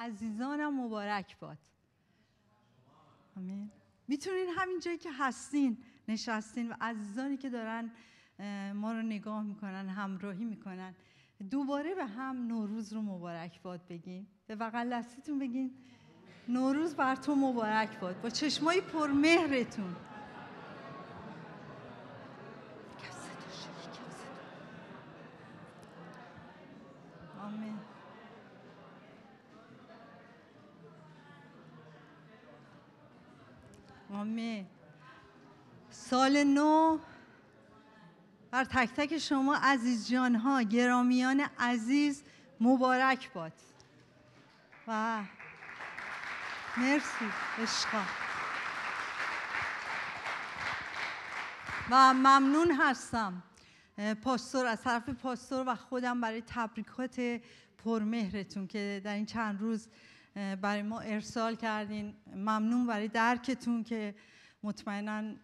عزیزانم مبارک باد میتونین همین جایی که هستین نشستین و عزیزانی که دارن ما رو نگاه میکنن همراهی میکنن دوباره به هم نوروز رو مبارک باد بگیم به بقل دستیتون بگین نوروز بر تو مبارک باد با چشمای پرمهرتون آمین سال نو بر تک تک شما عزیز جان ها گرامیان عزیز مبارک باد و مرسی عشقا و ممنون هستم پاستور از طرف پاستور و خودم برای تبریکات پرمهرتون که در این چند روز برای ما ارسال کردین ممنون برای درکتون که مطمئنا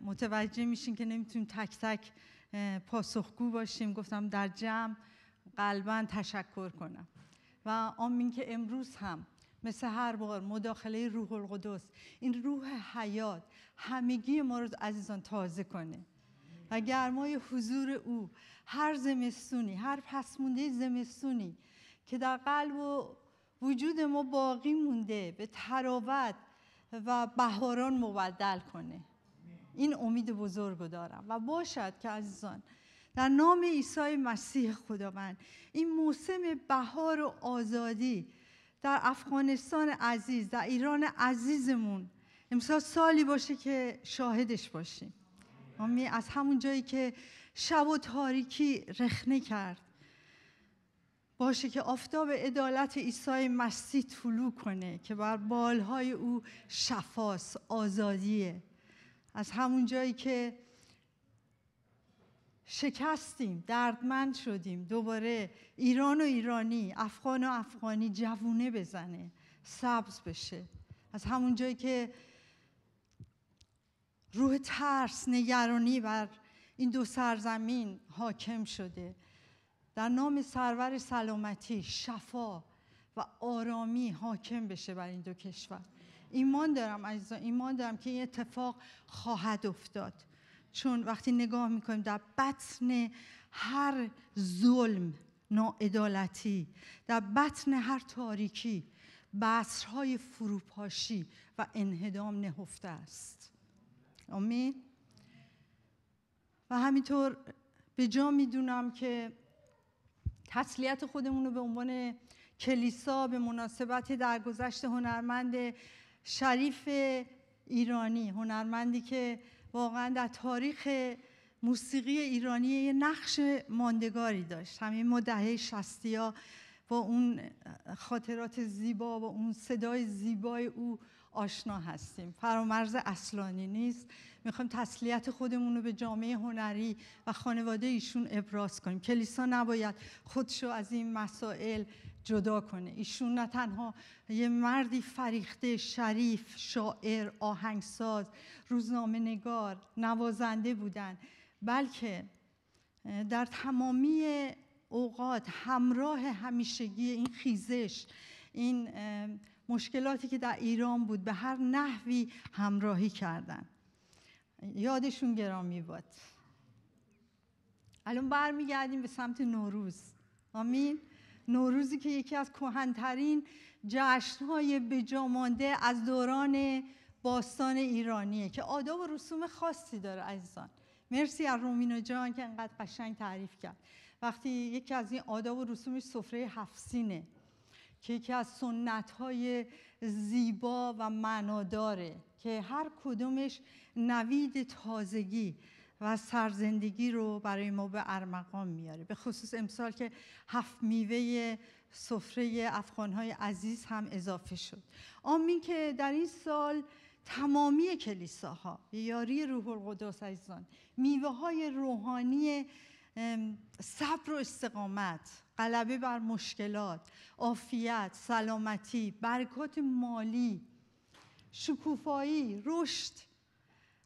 متوجه میشین که نمیتونیم تک تک پاسخگو باشیم گفتم در جمع قلبا تشکر کنم و آمین که امروز هم مثل هر بار مداخله روح القدس این روح حیات همگی ما رو عزیزان تازه کنه و گرمای حضور او هر زمستونی هر پسمونده زمستونی که در قلب و وجود ما باقی مونده به تراوت و بهاران مبدل کنه این امید بزرگ دارم و باشد که عزیزان در نام عیسی مسیح خداوند این موسم بهار و آزادی در افغانستان عزیز در ایران عزیزمون امسال سالی باشه که شاهدش باشیم از همون جایی که شب و تاریکی رخنه کرد باشه که آفتاب عدالت عیسی مسیح طلوع کنه که بر بالهای او شفاس، آزادیه از همون جایی که شکستیم دردمند شدیم دوباره ایران و ایرانی افغان و افغانی جوونه بزنه سبز بشه از همون جایی که روح ترس نگرانی بر این دو سرزمین حاکم شده در نام سرور سلامتی شفا و آرامی حاکم بشه بر این دو کشور ایمان دارم عزیزان ایمان دارم که این اتفاق خواهد افتاد چون وقتی نگاه میکنیم در بطن هر ظلم ناعدالتی در بطن هر تاریکی بصرهای فروپاشی و انهدام نهفته است آمین و همینطور به جا میدونم که تسلیت خودمون رو به عنوان کلیسا به مناسبت درگذشت هنرمند شریف ایرانی هنرمندی که واقعا در تاریخ موسیقی ایرانی یه نقش ماندگاری داشت همین مدهه شستی ها با اون خاطرات زیبا و اون صدای زیبای او آشنا هستیم فرامرز اصلانی نیست میخوایم تسلیت خودمون رو به جامعه هنری و خانواده ایشون ابراز کنیم کلیسا نباید خودشو از این مسائل جدا کنه ایشون نه تنها یه مردی فریخته شریف شاعر آهنگساز روزنامه نگار نوازنده بودن بلکه در تمامی اوقات همراه همیشگی این خیزش این مشکلاتی که در ایران بود به هر نحوی همراهی کردن یادشون گرامی باد الان برمیگردیم به سمت نوروز آمین نوروزی که یکی از کهنترین جشنهای مانده از دوران باستان ایرانیه که آداب و رسوم خاصی داره عزیزان مرسی از رومینا جان که انقدر قشنگ تعریف کرد وقتی یکی از این آداب و رسومش سفره هفسینه که یکی از سنت های زیبا و معناداره که هر کدومش نوید تازگی و سرزندگی رو برای ما به ارمغان میاره به خصوص امسال که هفت میوه سفره افغانهای عزیز هم اضافه شد آمین که در این سال تمامی کلیساها یاری روح القدس عزیزان میوه های روحانی صبر و استقامت غلبه بر مشکلات عافیت سلامتی برکات مالی شکوفایی رشد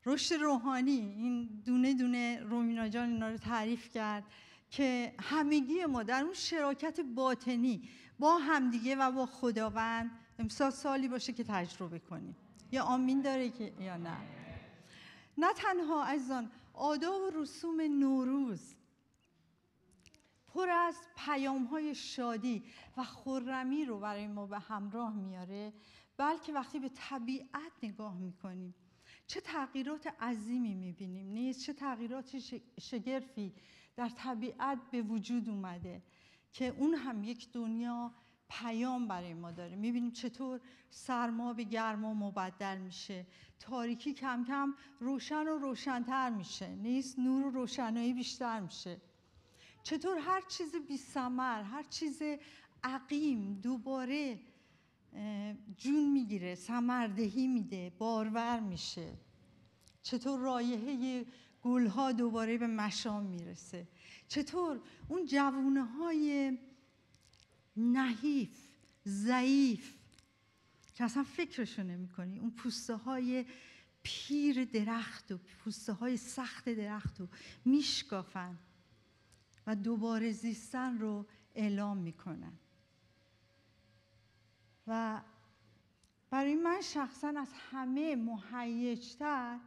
رشد روحانی این دونه دونه رومینا جان اینا رو تعریف کرد که همگی ما در اون شراکت باطنی با همدیگه و با خداوند امسال سالی باشه که تجربه کنیم یا آمین داره که یا نه نه تنها از آن، آداب و رسوم نوروز پر از پیام های شادی و خورمی رو برای ما به همراه میاره بلکه وقتی به طبیعت نگاه میکنیم چه تغییرات عظیمی میبینیم نیست چه تغییرات شگرفی در طبیعت به وجود اومده که اون هم یک دنیا پیام برای ما داره میبینیم چطور سرما به گرما مبدل میشه تاریکی کم کم روشن و روشنتر میشه نیست نور و روشنایی بیشتر میشه چطور هر چیز بی سمر هر چیز عقیم دوباره جون میگیره سمردهی میده بارور میشه چطور رایحه گلها دوباره به مشام میرسه چطور اون جوونه های نحیف ضعیف که اصلا فکرشو نمیکنی اون پوسته های پیر درخت و پوسته های سخت درخت رو میشکافن و دوباره زیستن رو اعلام میکنن و برای من شخصا از همه مهیجتر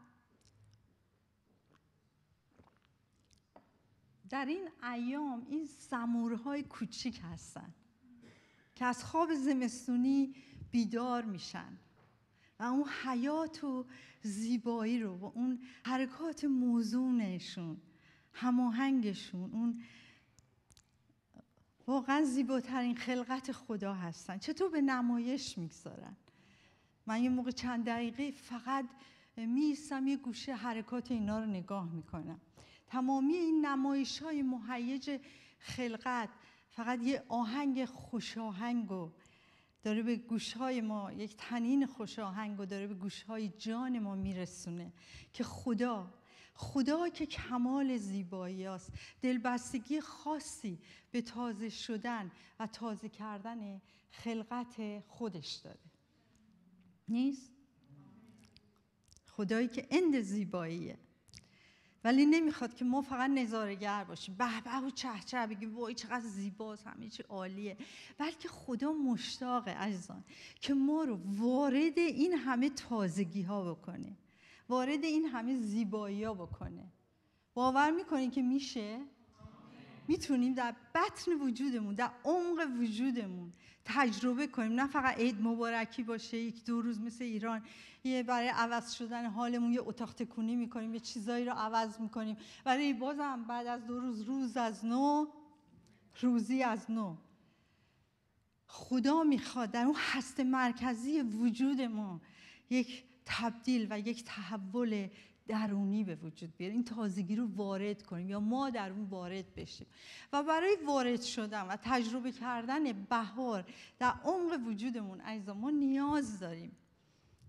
در این ایام این سمورهای کوچیک هستن که از خواب زمستونی بیدار میشن و اون حیات و زیبایی رو و اون حرکات موزونشون هماهنگشون اون واقعا زیباترین خلقت خدا هستن چطور به نمایش میگذارن من یه موقع چند دقیقه فقط میستم یه گوشه حرکات اینا رو نگاه میکنم تمامی این نمایش های مهیج خلقت فقط یه آهنگ خوش و داره به گوش های ما یک تنین آهنگ و داره به گوش های جان ما میرسونه که خدا خدا که کمال زیبایی است دلبستگی خاصی به تازه شدن و تازه کردن خلقت خودش داره نیست خدایی که اند زیباییه ولی نمیخواد که ما فقط نظارگر باشیم به به و چه چه بگیم وای چقدر زیباست همه چی عالیه بلکه خدا مشتاقه عزیزان که ما رو وارد این همه تازگی ها بکنه وارد این همه زیبایی ها بکنه باور میکنی که میشه میتونیم در بطن وجودمون در عمق وجودمون تجربه کنیم نه فقط عید مبارکی باشه یک دو روز مثل ایران یه برای عوض شدن حالمون یه اتاق تکونی میکنیم یه چیزایی رو عوض میکنیم ولی بازم بعد از دو روز روز از نو روزی از نو خدا میخواد در اون هست مرکزی وجود ما یک تبدیل و یک تحول درونی به وجود بیاره این تازگی رو وارد کنیم یا ما در اون وارد بشیم و برای وارد شدن و تجربه کردن بهار در عمق وجودمون ایزا ما نیاز داریم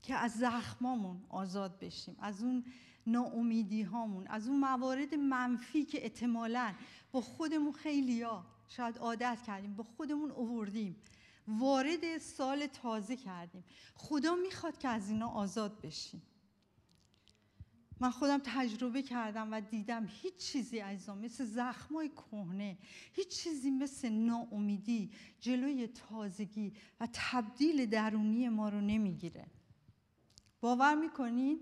که از زخمامون آزاد بشیم از اون ناامیدی هامون از اون موارد منفی که احتمالا با خودمون خیلی ها شاید عادت کردیم با خودمون اووردیم وارد سال تازه کردیم خدا میخواد که از اینا آزاد بشیم من خودم تجربه کردم و دیدم هیچ چیزی از مثل زخمای کهنه هیچ چیزی مثل ناامیدی جلوی تازگی و تبدیل درونی ما رو نمیگیره باور میکنید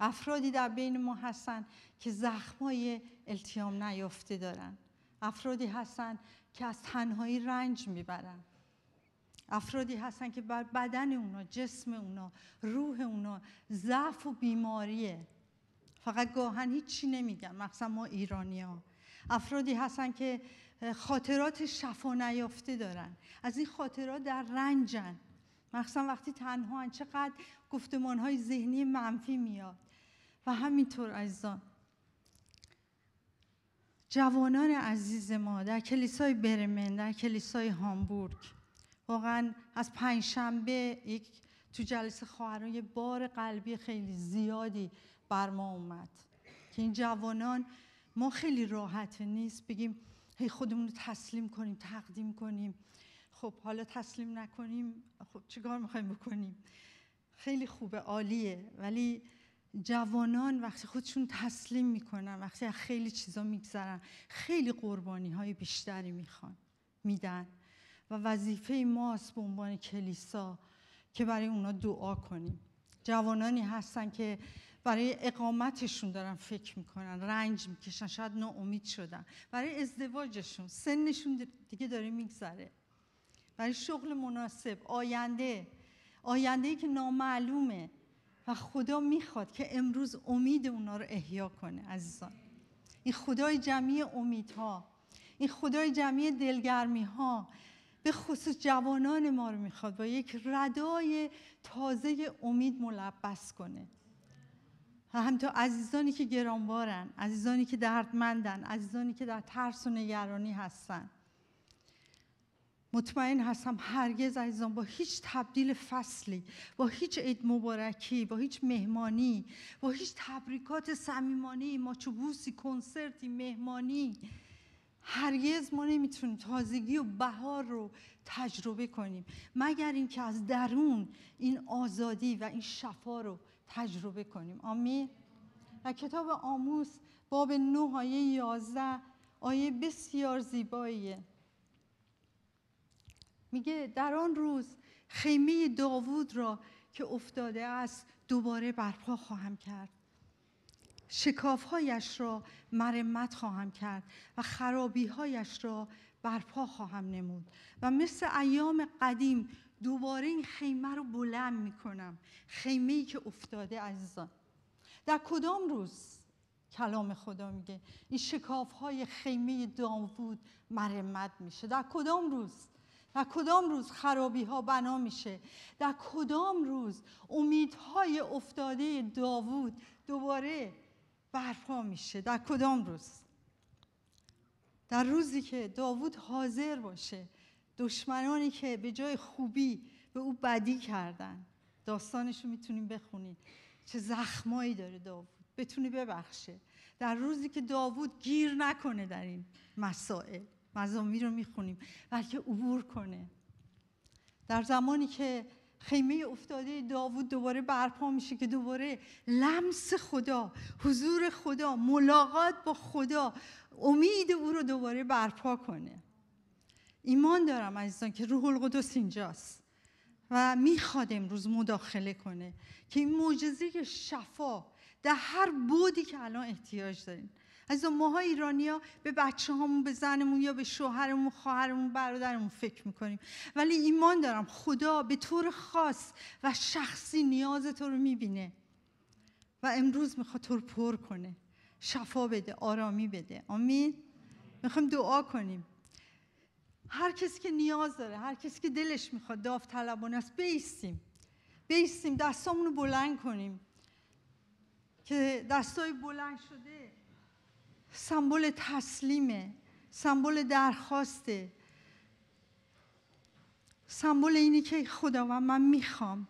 افرادی در بین ما هستن که زخمای التیام نیافته دارن افرادی هستن که از تنهایی رنج میبرن افرادی هستن که بر بدن اونا، جسم اونا، روح اونا ضعف و بیماریه فقط گاهن هیچی نمیگن مخصوصا ما ایرانی ها. افرادی هستن که خاطرات شفا نیافته دارن از این خاطرات در رنجن مخصوصا وقتی تنها چقدر گفتمان های ذهنی منفی میاد و همینطور عزیزان جوانان عزیز ما در کلیسای برمن در کلیسای هامبورگ واقعا از پنجشنبه یک تو جلسه خواهران یه بار قلبی خیلی زیادی بر ما اومد که این جوانان ما خیلی راحت نیست بگیم هی خودمون رو تسلیم کنیم تقدیم کنیم خب حالا تسلیم نکنیم خب چیکار میخوایم بکنیم خیلی خوبه عالیه ولی جوانان وقتی خودشون تسلیم میکنن وقتی خیلی چیزا میگذرن خیلی قربانی های بیشتری میخوان میدن و وظیفه ماست به عنوان کلیسا که برای اونا دعا کنیم جوانانی هستن که برای اقامتشون دارن فکر میکنن رنج میکشن شاید ناامید شدن برای ازدواجشون سنشون دیگه داره میگذره برای شغل مناسب آینده آینده ای که نامعلومه و خدا میخواد که امروز امید اونا رو احیا کنه عزیزان این خدای جمعی امیدها این خدای جمعی دلگرمی ها به خصوص جوانان ما رو میخواد با یک ردای تازه امید ملبس کنه و همتا عزیزانی که گرانبارن عزیزانی که دردمندن عزیزانی که در ترس و نگرانی هستند مطمئن هستم هرگز عزیزان با هیچ تبدیل فصلی با هیچ عید مبارکی با هیچ مهمانی با هیچ تبریکات صمیمانه ماچوبوسی کنسرتی مهمانی هرگز ما نمیتونیم تازگی و بهار رو تجربه کنیم مگر اینکه از درون این آزادی و این شفا رو تجربه کنیم آمین و کتاب آموس باب 9 آیه 11 آیه بسیار زیباییه میگه در آن روز خیمه داوود را که افتاده است دوباره برپا خواهم کرد شکافهایش را مرمت خواهم کرد و خرابیهایش را برپا خواهم نمود و مثل ایام قدیم دوباره این خیمه رو بلند میکنم خیمه ای که افتاده عزیزان در کدام روز کلام خدا میگه این شکاف های خیمه داوود مرمت میشه در کدام روز در کدام روز خرابی ها بنا میشه در کدام روز امیدهای افتاده داوود دوباره برپا میشه در کدام روز در روزی که داوود حاضر باشه دشمنانی که به جای خوبی به او بدی کردن داستانش رو میتونیم بخونید چه زخمایی داره داوود بتونی ببخشه در روزی که داوود گیر نکنه در این مسائل مزامی رو میخونیم بلکه عبور کنه در زمانی که خیمه افتاده داوود دوباره برپا میشه که دوباره لمس خدا حضور خدا ملاقات با خدا امید او رو دوباره برپا کنه ایمان دارم عزیزان که روح القدس اینجاست و میخواد امروز مداخله کنه که این معجزه شفا در هر بودی که الان احتیاج داریم از ماها ایرانیا به بچه هامون به زنمون یا به شوهرمون خواهرمون برادرمون فکر میکنیم ولی ایمان دارم خدا به طور خاص و شخصی نیاز تو رو میبینه و امروز میخواد تو رو پر کنه شفا بده آرامی بده آمین میخوایم دعا کنیم هر کسی که نیاز داره هر کسی که دلش میخواد داوطلبانه است بیستیم بیستیم دستامون رو بلند کنیم که دستای بلند شده سمبل تسلیمه سمبل درخواسته سمبل اینی که خداوند من میخوام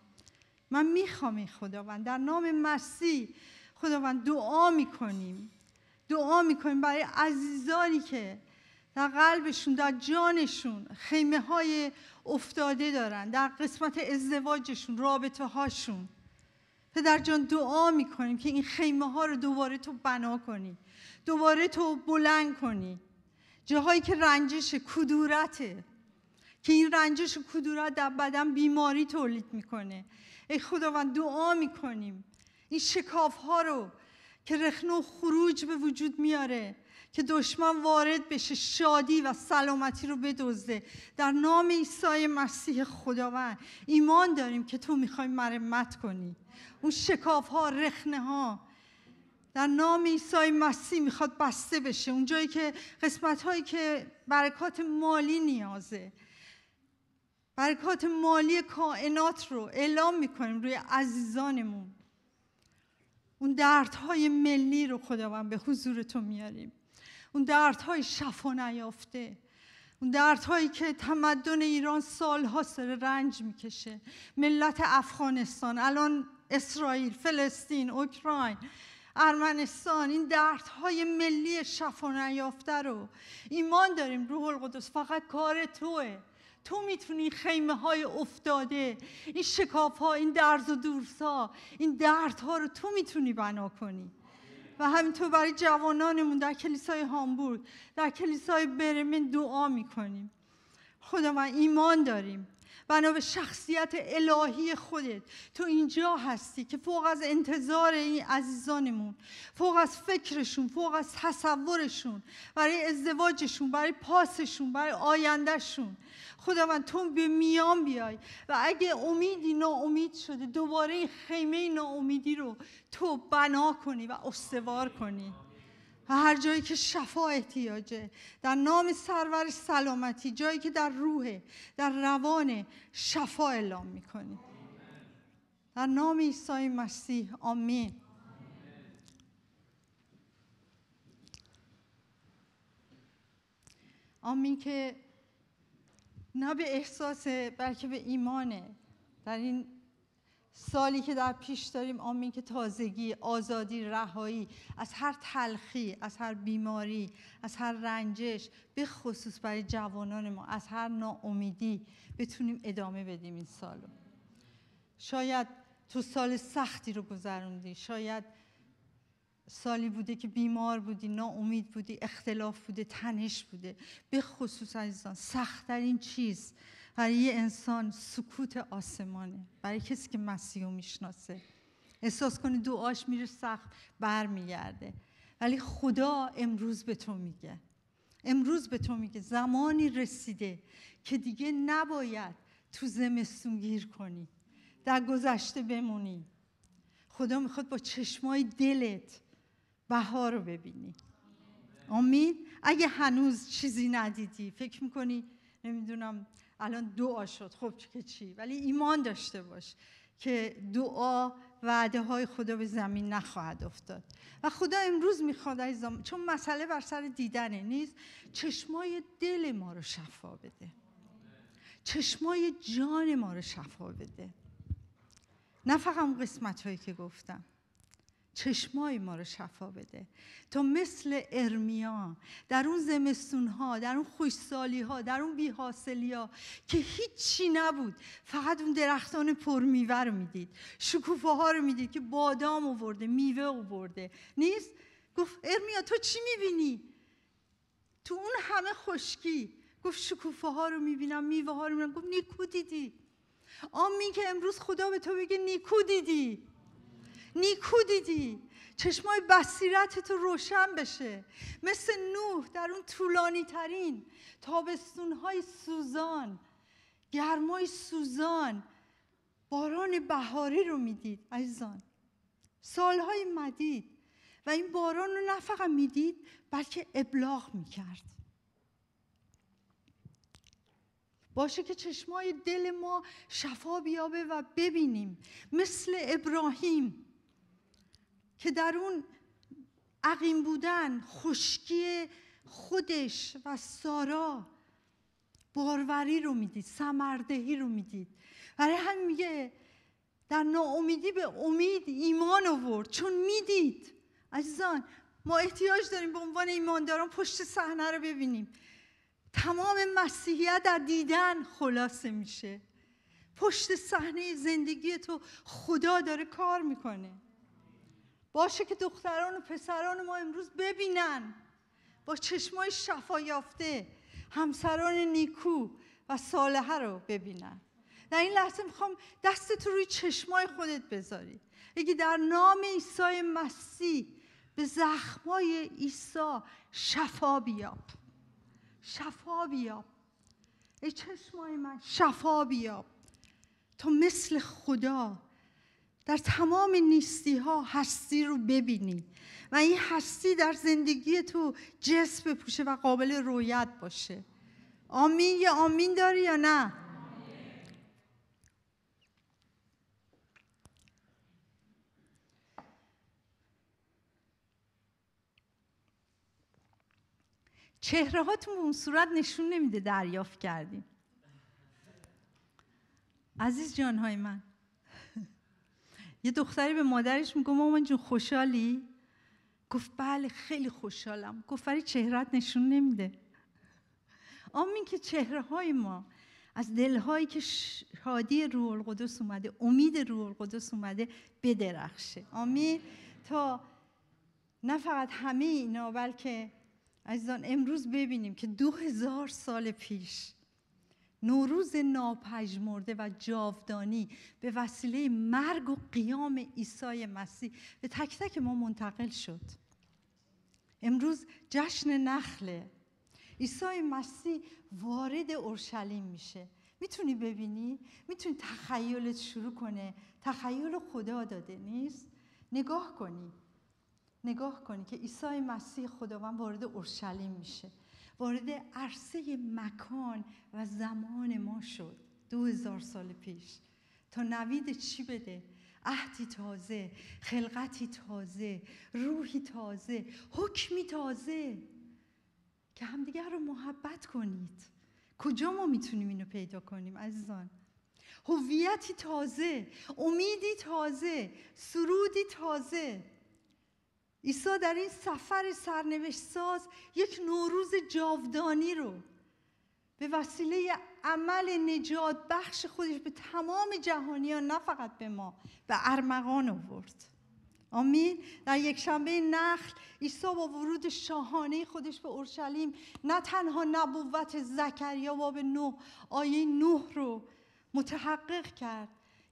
من میخوام این خداوند در نام مسیح خداوند دعا میکنیم دعا میکنیم برای عزیزانی که در قلبشون در جانشون خیمه های افتاده دارن در قسمت ازدواجشون رابطه هاشون پدر جان دعا میکنیم که این خیمه ها رو دوباره تو بنا کنی دوباره تو بلند کنی جاهایی که رنجش کدورته که این رنجش و کدورت در بدن بیماری تولید میکنه ای خداوند دعا میکنیم این شکاف ها رو که رخنو خروج به وجود میاره که دشمن وارد بشه شادی و سلامتی رو بدزده در نام عیسی مسیح خداوند ایمان داریم که تو میخوای مرمت کنی اون شکاف ها رخنه ها در نام عیسی مسیح میخواد بسته بشه اونجایی که قسمت هایی که برکات مالی نیازه برکات مالی کائنات رو اعلام میکنیم روی عزیزانمون اون دردهای ملی رو خداوند به تو میاریم اون دردهای شفا نیافته اون دردهایی که تمدن ایران سالها سر رنج میکشه ملت افغانستان الان اسرائیل فلسطین اوکراین ارمنستان این دردهای ملی شفا نیافته رو ایمان داریم روح القدس فقط کار توه تو میتونی خیمه های افتاده این شکاف ها این درز و دورسا این درد ها رو تو میتونی بنا کنی و همینطور برای جوانانمون در کلیسای هامبورگ در کلیسای برمن دعا میکنیم خدا من ایمان داریم بنا به شخصیت الهی خودت تو اینجا هستی که فوق از انتظار این عزیزانمون فوق از فکرشون فوق از تصورشون برای ازدواجشون برای پاسشون برای آیندهشون من تو به میان بیای و اگه امیدی ناامید شده دوباره این خیمه ناامیدی رو تو بنا کنی و استوار کنی و هر جایی که شفا احتیاجه در نام سرور سلامتی جایی که در روح در روان شفا اعلام میکنی در نام عیسی مسیح آمین آمین که نه به احساسه بلکه به ایمانه در این سالی که در پیش داریم آمین که تازگی، آزادی، رهایی از هر تلخی، از هر بیماری، از هر رنجش به خصوص برای جوانان ما از هر ناامیدی بتونیم ادامه بدیم این سالو شاید تو سال سختی رو گذروندی شاید سالی بوده که بیمار بودی، ناامید بودی، اختلاف بوده، تنش بوده به خصوص عزیزان سختترین چیز برای یه انسان سکوت آسمانه برای کسی که مسیح رو میشناسه احساس کنی دعاش میره سخت برمیگرده ولی خدا امروز به تو میگه امروز به تو میگه زمانی رسیده که دیگه نباید تو زمستون گیر کنی در گذشته بمونی خدا میخواد با چشمای دلت بهار رو ببینی آمین اگه هنوز چیزی ندیدی فکر میکنی نمیدونم الان دعا شد خب که چی ولی ایمان داشته باش که دعا وعده های خدا به زمین نخواهد افتاد و خدا امروز میخواد ایزام چون مسئله بر سر دیدنه نیست چشمای دل ما رو شفا بده چشمای جان ما رو شفا بده نه فقط اون قسمت هایی که گفتم چشمای ما رو شفا بده تا مثل ارمیا در اون زمستون ها در اون خوشسالی ها در اون بی ها که هیچی نبود فقط اون درختان پر میوه رو میدید شکوفه ها رو میدید که بادام آورده میوه آورده نیست گفت ارمیا تو چی میبینی تو اون همه خشکی گفت شکوفه ها رو میبینم میوه ها رو میبینم گفت نیکو دیدی آمین که امروز خدا به تو بگه نیکو دیدی نیکو دیدی چشمای بصیرت تو روشن بشه مثل نوح در اون طولانی ترین های سوزان گرمای سوزان باران بهاری رو میدید عزیزان سالهای مدید و این باران رو نه فقط میدید بلکه ابلاغ میکرد باشه که چشمای دل ما شفا بیابه و ببینیم مثل ابراهیم که در اون عقیم بودن خشکی خودش و سارا باروری رو میدید سمردهی رو میدید برای هم میگه در ناامیدی به امید ایمان آورد چون میدید عزیزان ما احتیاج داریم به عنوان ایمانداران پشت صحنه رو ببینیم تمام مسیحیت در دیدن خلاصه میشه پشت صحنه زندگی تو خدا داره کار میکنه باشه که دختران و پسران ما امروز ببینن با چشمای شفا یافته همسران نیکو و صالحه رو ببینن در این لحظه میخوام دستت روی چشمای خودت بذاری بگی در نام عیسی مسیح به زخمای عیسی شفا بیاب شفا بیاب ای چشمای من شفا بیاب تو مثل خدا در تمام نیستی ها هستی رو ببینی و این هستی در زندگی تو جسم بپوشه و قابل رویت باشه آمین یا آمین داری یا نه چهره هاتون به اون صورت نشون نمیده دریافت کردیم عزیز جانهای من یه دختری به مادرش میگه مامان جون خوشحالی گفت بله خیلی خوشحالم گفت ولی چهرت نشون نمیده آمین که چهره های ما از دل هایی که شادی روح القدس اومده امید روح القدس اومده بدرخشه آمین تا نه فقط همه اینا بلکه عزیزان امروز ببینیم که دو هزار سال پیش نوروز ناپژمرده و جاودانی به وسیله مرگ و قیام عیسی مسیح به تک تک ما منتقل شد امروز جشن نخله عیسی مسیح وارد اورشلیم میشه میتونی ببینی میتونی تخیلت شروع کنه تخیل خدا داده نیست نگاه کنی نگاه کنی که عیسی مسیح خداوند وارد اورشلیم میشه وارد عرصه مکان و زمان ما شد دو هزار سال پیش تا نوید چی بده عهدی تازه خلقتی تازه روحی تازه حکمی تازه که همدیگر رو محبت کنید کجا ما میتونیم اینو پیدا کنیم عزیزان هویتی تازه امیدی تازه سرودی تازه عیسی در این سفر سرنوشت ساز یک نوروز جاودانی رو به وسیله عمل نجات بخش خودش به تمام جهانیان نه فقط به ما به ارمغان آورد آمین در یک شنبه نخل عیسی با ورود شاهانه خودش به اورشلیم نه تنها نبوت زکریا باب نو آیه نوح رو متحقق کرد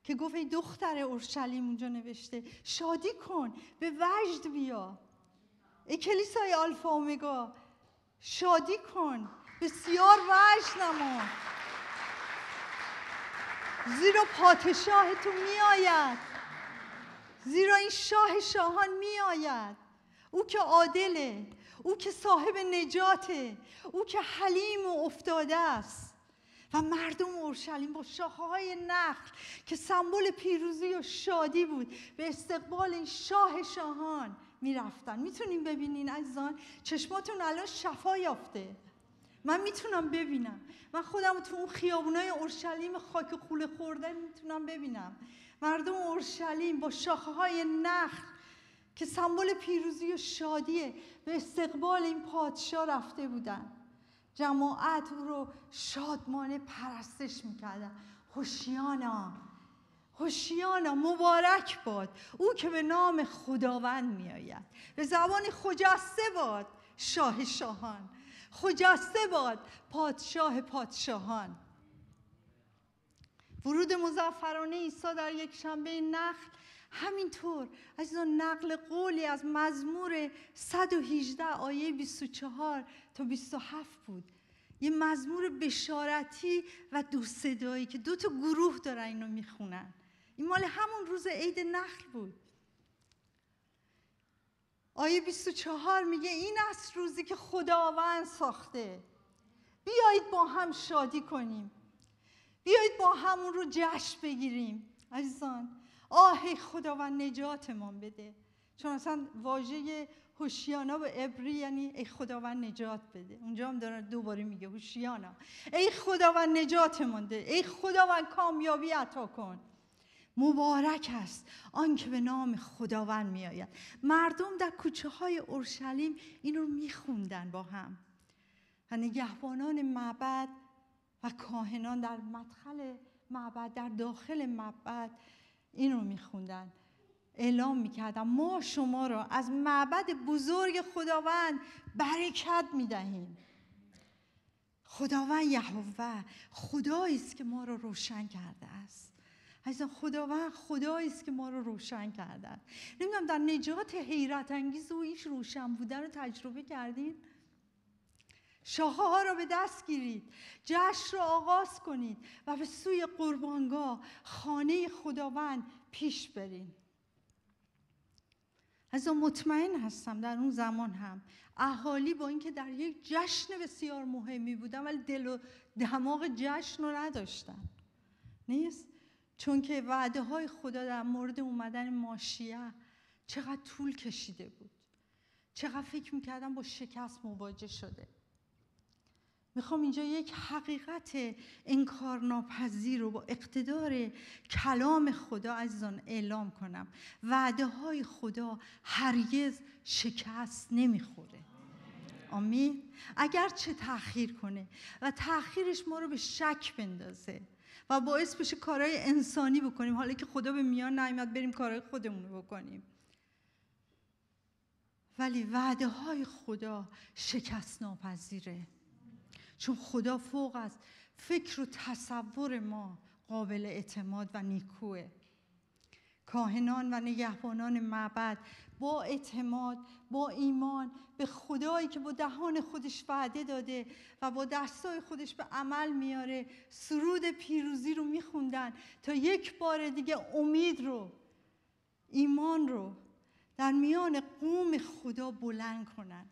که گفت ای دختر اورشلیم اونجا نوشته شادی کن به وجد بیا ای کلیسای آلفا اومگا شادی کن بسیار وجد نما زیرا پادشاه تو میآید زیرا این شاه شاهان میآید. او که عادله او که صاحب نجاته او که حلیم و افتاده است و مردم اورشلیم با شاخه های نخل که سمبل پیروزی و شادی بود به استقبال این شاه شاهان میرفتن میتونیم ببینین عزیزان چشماتون الان شفا یافته من میتونم ببینم من خودم تو اون خیابونای اورشلیم خاک خوله خورده میتونم ببینم مردم اورشلیم با شاخه های نخل که سمبل پیروزی و شادیه به استقبال این پادشاه رفته بودن جماعت او رو شادمانه پرستش میکردن خوشیانا، هوشیانا مبارک باد او که به نام خداوند میآید به زبان خجسته باد شاه شاهان خجسته باد پادشاه پادشاهان ورود مزفرانه عیسی در یک شنبه نخل همینطور از نقل قولی از مزمور 118 آیه 24 و 27 بود یه مزمور بشارتی و دو صدایی که دو تا گروه دارن اینو میخونن این مال همون روز عید نخل بود آیه 24 میگه این است روزی که خداوند ساخته بیایید با هم شادی کنیم بیایید با همون رو جشن بگیریم عزیزان آه خداوند نجاتمان بده چون اصلا واژه هوشیانا به ابری یعنی ای خداوند نجات بده اونجا هم داره دوباره میگه هوشیانا ای خداوند نجات مانده، ای خداوند کامیابی عطا کن مبارک است آنکه به نام خداوند میآید مردم در کوچه های اورشلیم این رو میخوندن با هم و نگهبانان معبد و کاهنان در مدخل معبد در داخل معبد این رو میخوندن اعلام میکردم ما شما را از معبد بزرگ خداوند برکت میدهیم خداوند یهوه خدایی است که ما را روشن کرده است عزیزان خداوند خدایی است که ما رو روشن کرده نمیدونم در نجات حیرت انگیز و ایش روشن بودن رو تجربه کردین شاخه ها را به دست گیرید جشن را آغاز کنید و به سوی قربانگاه خانه خداوند پیش برید از مطمئن هستم در اون زمان هم اهالی با اینکه در یک جشن بسیار مهمی بودن ولی دل و دماغ جشن رو نداشتن نیست چون که وعده های خدا در مورد اومدن ماشیه چقدر طول کشیده بود چقدر فکر میکردم با شکست مواجه شده میخوام اینجا یک حقیقت انکارناپذیر رو با اقتدار کلام خدا عزیزان اعلام کنم وعده های خدا هرگز شکست نمیخوره آمین اگر چه تاخیر کنه و تاخیرش ما رو به شک بندازه و باعث بشه کارهای انسانی بکنیم حالا که خدا به میان نیامد بریم کارهای خودمون رو بکنیم ولی وعده های خدا شکست ناپذیره چون خدا فوق است فکر و تصور ما قابل اعتماد و نیکوه کاهنان و نگهبانان معبد با اعتماد با ایمان به خدایی که با دهان خودش وعده داده و با دستای خودش به عمل میاره سرود پیروزی رو میخوندن تا یک بار دیگه امید رو ایمان رو در میان قوم خدا بلند کنن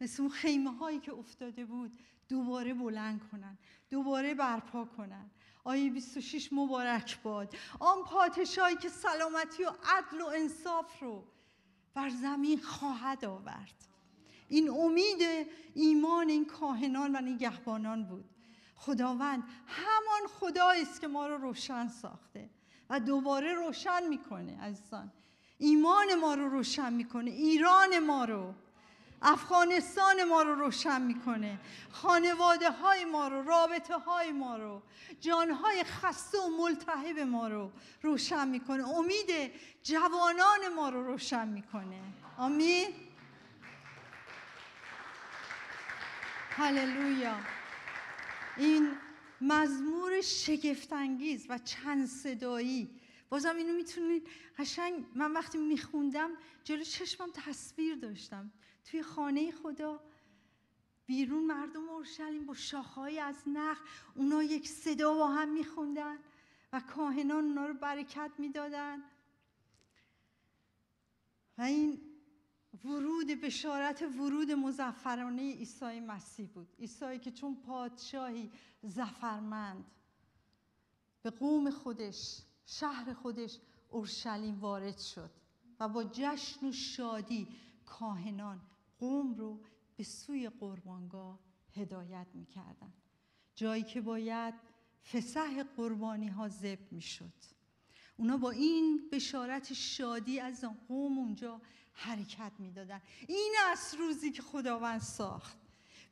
مثل اون خیمه هایی که افتاده بود دوباره بلند کنن دوباره برپا کنن آیه 26 مبارک باد آن پادشاهی که سلامتی و عدل و انصاف رو بر زمین خواهد آورد این امید ایمان این کاهنان و نگهبانان بود خداوند همان خدایی است که ما رو روشن ساخته و دوباره روشن میکنه عزیزان ایمان ما رو روشن میکنه ایران ما رو افغانستان ما رو روشن میکنه خانواده های ما رو رابطه های ما رو جان های خسته و ملتهب ما رو روشن میکنه امید جوانان ما رو روشن میکنه آمین هللویا این مزمور شگفتانگیز و چند صدایی بازم اینو میتونید قشنگ من وقتی میخوندم جلو چشمم تصویر داشتم توی خانه خدا بیرون مردم اورشلیم با شاخهایی از نخ اونا یک صدا با هم میخوندن و کاهنان اونا رو برکت میدادن و این ورود بشارت ورود مزفرانه ایسای مسیح بود ایسایی که چون پادشاهی زفرمند به قوم خودش شهر خودش اورشلیم وارد شد و با جشن و شادی کاهنان قوم رو به سوی قربانگاه هدایت میکردن جایی که باید فسح قربانی ها زب میشد اونا با این بشارت شادی از آن قوم اونجا حرکت میدادن این از روزی که خداوند ساخت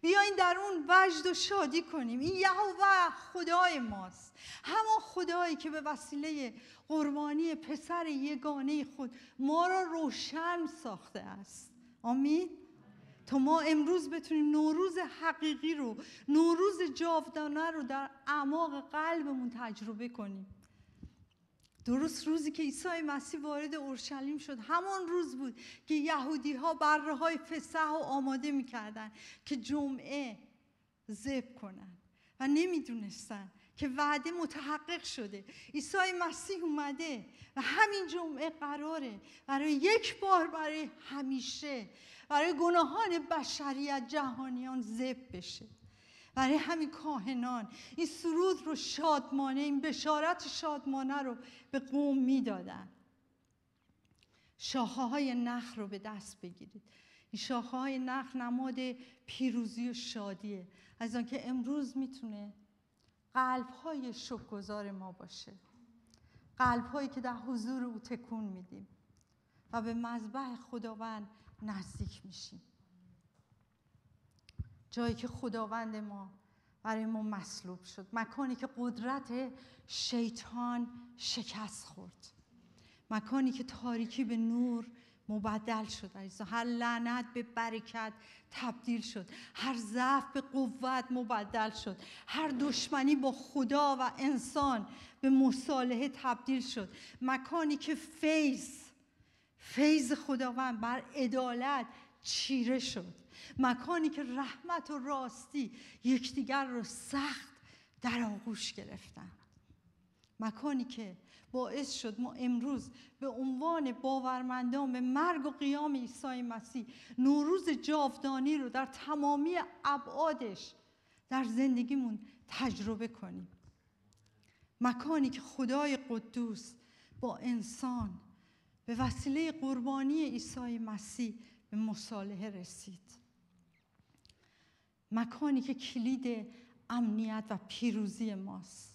بیاین در اون وجد و شادی کنیم این یهوه خدای ماست همان خدایی که به وسیله قربانی پسر یگانه خود ما را روشن ساخته است آمین تا ما امروز بتونیم نوروز حقیقی رو نوروز جاودانه رو در اعماق قلبمون تجربه کنیم درست روزی که عیسی مسیح وارد اورشلیم شد همان روز بود که یهودی ها بره فسح و آماده میکردن که جمعه زب کنن و نمیدونستن که وعده متحقق شده عیسی مسیح اومده و همین جمعه قراره برای یک بار برای همیشه برای گناهان بشریت جهانیان زب بشه برای همین کاهنان این سرود رو شادمانه این بشارت شادمانه رو به قوم میدادن شاخه های نخ رو به دست بگیرید این شاخه های نخ نماد پیروزی و شادیه از آنکه امروز میتونه قلب های شکرگزار ما باشه قلب هایی که در حضور او تکون میدیم و به مذبح خداوند نزدیک میشیم جایی که خداوند ما برای ما مصلوب شد مکانی که قدرت شیطان شکست خورد مکانی که تاریکی به نور مبدل شد هر لعنت به برکت تبدیل شد هر ضعف به قوت مبدل شد هر دشمنی با خدا و انسان به مصالحه تبدیل شد مکانی که فیض فیض خداوند بر عدالت چیره شد مکانی که رحمت و راستی یکدیگر رو سخت در آغوش گرفتند مکانی که باعث شد ما امروز به عنوان باورمندان به مرگ و قیام عیسی مسیح نوروز جاودانی رو در تمامی ابعادش در زندگیمون تجربه کنیم مکانی که خدای قدوس با انسان به وسیله قربانی عیسی مسیح به مصالحه رسید مکانی که کلید امنیت و پیروزی ماست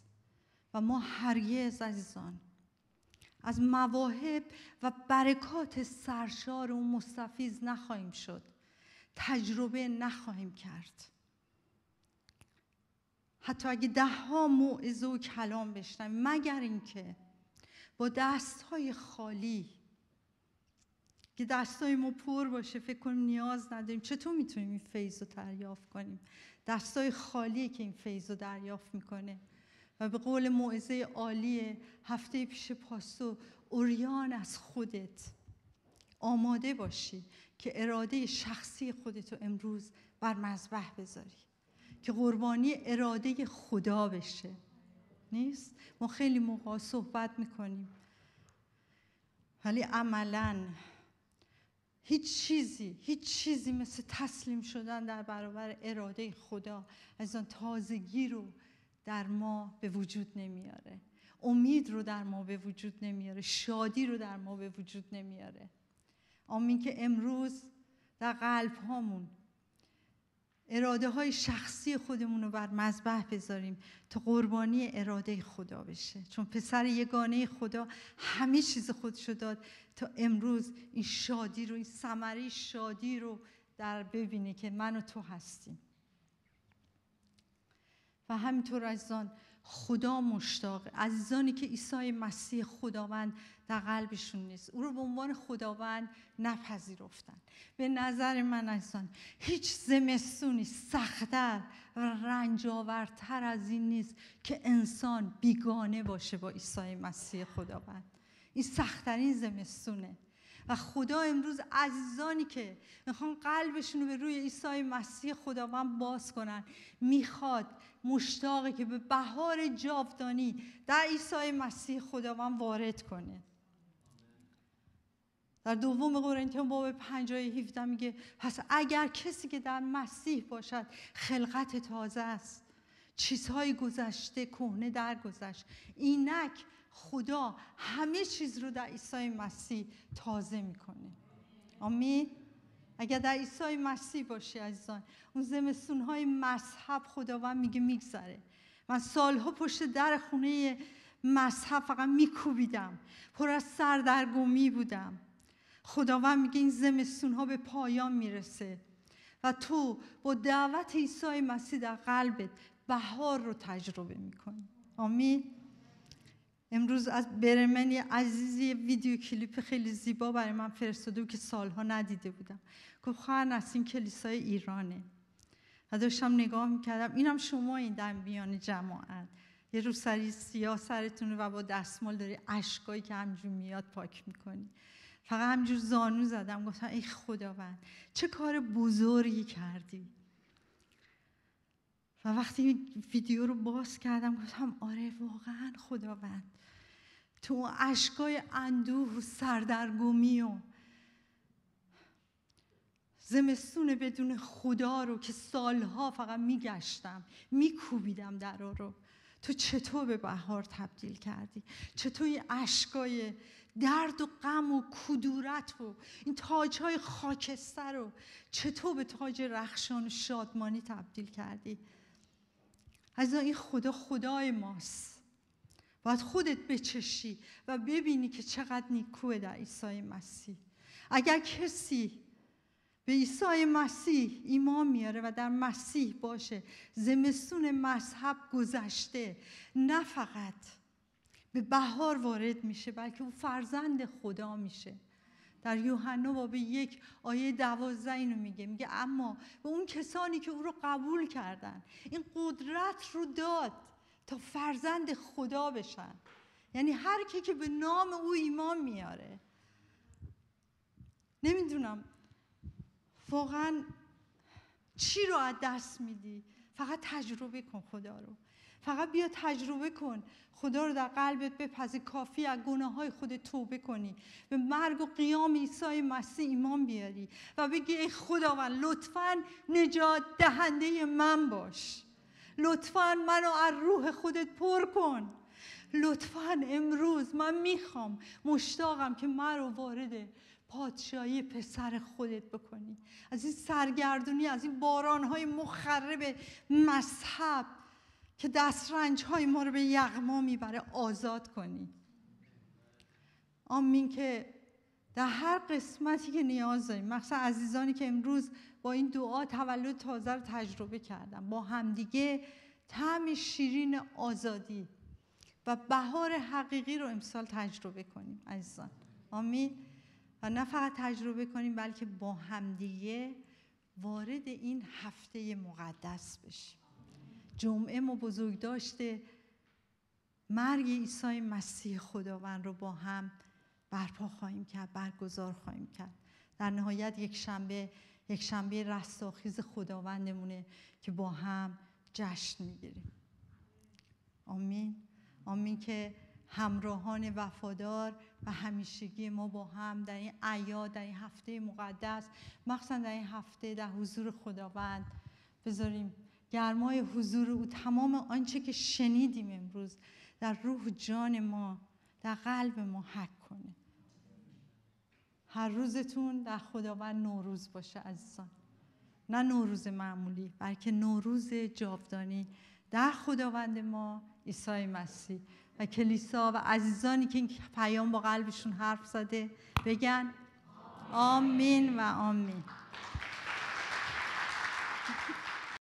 و ما هرگز عزیزان از مواهب و برکات سرشار و مستفیز نخواهیم شد تجربه نخواهیم کرد حتی اگه ده ها موعظه و کلام بشنویم مگر اینکه با دست های خالی که دستای ما پر باشه فکر کنیم نیاز نداریم چطور میتونیم این فیض رو دریافت کنیم دستای خالی که این فیض رو دریافت میکنه و به قول موعظه عالی هفته پیش پاسو اوریان از خودت آماده باشی که اراده شخصی خودت رو امروز بر مذبح بذاری که قربانی اراده خدا بشه نیست ما خیلی موقع صحبت میکنیم ولی عملا هیچ چیزی هیچ چیزی مثل تسلیم شدن در برابر اراده خدا از آن تازگی رو در ما به وجود نمیاره امید رو در ما به وجود نمیاره شادی رو در ما به وجود نمیاره آمین که امروز در قلب هامون اراده های شخصی خودمون رو بر مذبح بذاریم تا قربانی اراده خدا بشه چون پسر یگانه خدا همه چیز خودشو داد تا امروز این شادی رو این ثمره شادی رو در ببینه که من و تو هستیم و همینطور عزیزان خدا مشتاق عزیزانی که عیسی مسیح خداوند در قلبشون نیست او رو به عنوان خداوند نپذیرفتن به نظر من عزیزان هیچ زمستونی سختتر و رنجاورتر از این نیست که انسان بیگانه باشه با عیسی مسیح خداوند این سختترین زمستونه و خدا امروز عزیزانی که میخوان قلبشون رو به روی عیسی مسیح خداوند باز کنن میخواد مشتاقه که به بهار جاودانی در عیسی مسیح خداوند وارد کنه در دوم قرنتیان باب پنجای هیفته میگه پس اگر کسی که در مسیح باشد خلقت تازه است چیزهای گذشته کهنه درگذشت اینک خدا همه چیز رو در عیسی مسیح تازه میکنه آمین اگر در عیسی مسیح باشی عزیزان اون زمستون های مذهب خداوند میگه میگذره من سالها پشت در خونه مذهب فقط میکوبیدم پر از سردرگمی بودم خداوند میگه این زمستون ها به پایان میرسه و تو با دعوت عیسی مسیح در قلبت بهار رو تجربه میکنی آمین امروز از برمن یه عزیزی ویدیو کلیپ خیلی زیبا برای من فرستاده بود که سالها ندیده بودم گفت خواهر نسیم کلیسای ایرانه و داشتم نگاه میکردم اینم شما این در میان جماعت یه روسری سیاه سرتون و با دستمال داری اشکایی که همجور میاد پاک میکنی فقط همجور زانو زدم گفتم ای خداوند چه کار بزرگی کردی و وقتی این ویدیو رو باز کردم گفتم آره واقعا خداوند تو اشکای اندوه و سردرگمی و زمستون بدون خدا رو که سالها فقط میگشتم میکوبیدم در رو تو چطور به بهار تبدیل کردی چطور این اشکای درد و غم و کدورت و این تاجهای خاکستر رو چطور به تاج رخشان و شادمانی تبدیل کردی از این خدا خدای ماست باید خودت بچشی و ببینی که چقدر نیکوه در عیسی مسیح اگر کسی به عیسی مسیح ایمان میاره و در مسیح باشه زمستون مذهب گذشته نه فقط به بهار وارد میشه بلکه او فرزند خدا میشه در یوحنا باب یک آیه دوازده اینو میگه میگه اما به اون کسانی که او رو قبول کردن این قدرت رو داد تا فرزند خدا بشن یعنی هر کی که به نام او ایمان میاره نمیدونم واقعا چی رو از دست میدی فقط تجربه کن خدا رو فقط بیا تجربه کن خدا رو در قلبت بپذیر کافی از گناه های خود توبه کنی به مرگ و قیام عیسی مسیح ایمان بیاری و بگی ای خداوند لطفا نجات دهنده من باش لطفا منو از روح خودت پر کن لطفا امروز من میخوام مشتاقم که من رو وارد پادشاهی پسر خودت بکنی از این سرگردونی از این بارانهای مخرب مذهب که دسترنج های ما رو به یغما میبره آزاد کنی آمین که در هر قسمتی که نیاز داریم مخصوصا عزیزانی که امروز با این دعا تولد تازه رو تجربه کردن با همدیگه طعم شیرین آزادی و بهار حقیقی رو امسال تجربه کنیم عزیزان آمین و نه فقط تجربه کنیم بلکه با همدیگه وارد این هفته مقدس بشیم جمعه ما بزرگ داشته مرگ عیسی مسیح خداوند رو با هم برپا خواهیم کرد برگزار خواهیم کرد در نهایت یک شنبه یک شنبه رستاخیز خداوندمونه که با هم جشن میگیریم آمین آمین که همراهان وفادار و همیشگی ما با هم در این عیاد در این هفته مقدس مخصوصا در این هفته در حضور خداوند بذاریم گرمای حضور او تمام آنچه که شنیدیم امروز در روح جان ما در قلب ما حک کنه هر روزتون در خداوند نوروز باشه عزیزان نه نوروز معمولی بلکه نوروز جاودانی در خداوند ما عیسی مسیح و کلیسا و عزیزانی که این پیام با قلبشون حرف زده بگن آمین و آمین